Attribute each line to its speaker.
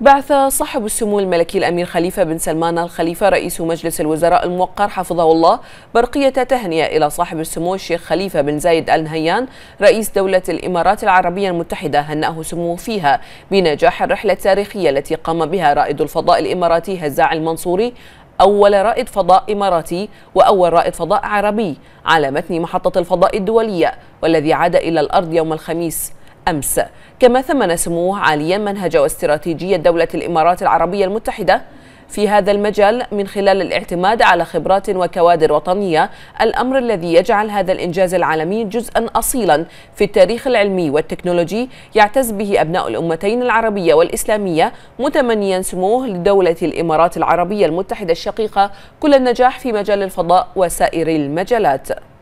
Speaker 1: بعث صاحب السمو الملكي الأمير خليفة بن سلمان الخليفة رئيس مجلس الوزراء الموقر حفظه الله برقية تهنئة إلى صاحب السمو الشيخ خليفة بن زايد آل نهيان رئيس دولة الإمارات العربية المتحدة هنأه سموه فيها بنجاح الرحلة التاريخية التي قام بها رائد الفضاء الإماراتي هزاع المنصوري أول رائد فضاء إماراتي وأول رائد فضاء عربي على متن محطة الفضاء الدولية والذي عاد إلى الأرض يوم الخميس أمس كما ثمن سموه عاليا منهج واستراتيجية دولة الإمارات العربية المتحدة في هذا المجال من خلال الاعتماد على خبرات وكوادر وطنية الأمر الذي يجعل هذا الإنجاز العالمي جزءا أصيلا في التاريخ العلمي والتكنولوجي يعتز به أبناء الأمتين العربية والإسلامية متمنيا سموه لدولة الإمارات العربية المتحدة الشقيقة كل النجاح في مجال الفضاء وسائر المجالات